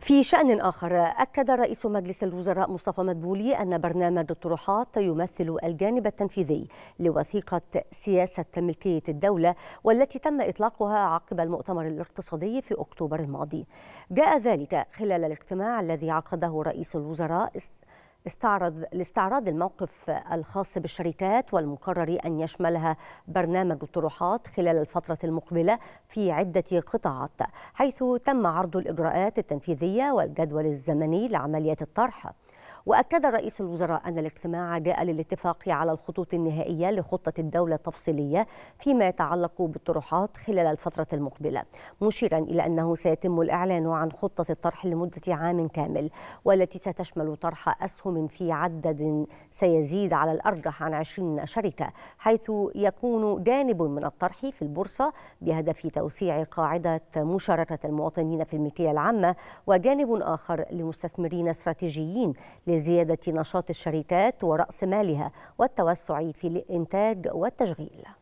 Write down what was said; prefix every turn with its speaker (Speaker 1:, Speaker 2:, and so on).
Speaker 1: في شأن آخر أكد رئيس مجلس الوزراء مصطفى مدبولي أن برنامج الطروحات يمثل الجانب التنفيذي لوثيقة سياسة ملكية الدولة والتي تم إطلاقها عقب المؤتمر الاقتصادي في أكتوبر الماضي جاء ذلك خلال الاجتماع الذي عقده رئيس الوزراء استعرض لاستعراض الموقف الخاص بالشركات والمقرر ان يشملها برنامج الطروحات خلال الفتره المقبله في عده قطاعات حيث تم عرض الاجراءات التنفيذيه والجدول الزمني لعمليات الطرح وأكد رئيس الوزراء أن الاجتماع جاء للاتفاق على الخطوط النهائية لخطة الدولة التفصيلية فيما يتعلق بالطروحات خلال الفترة المقبلة مشيرا إلى أنه سيتم الإعلان عن خطة الطرح لمدة عام كامل والتي ستشمل طرح أسهم في عدد سيزيد على الأرجح عن 20 شركة حيث يكون جانب من الطرح في البورصة بهدف توسيع قاعدة مشاركة المواطنين في الملكية العامة وجانب آخر لمستثمرين استراتيجيين لزيادة نشاط الشركات ورأس مالها والتوسع في الإنتاج والتشغيل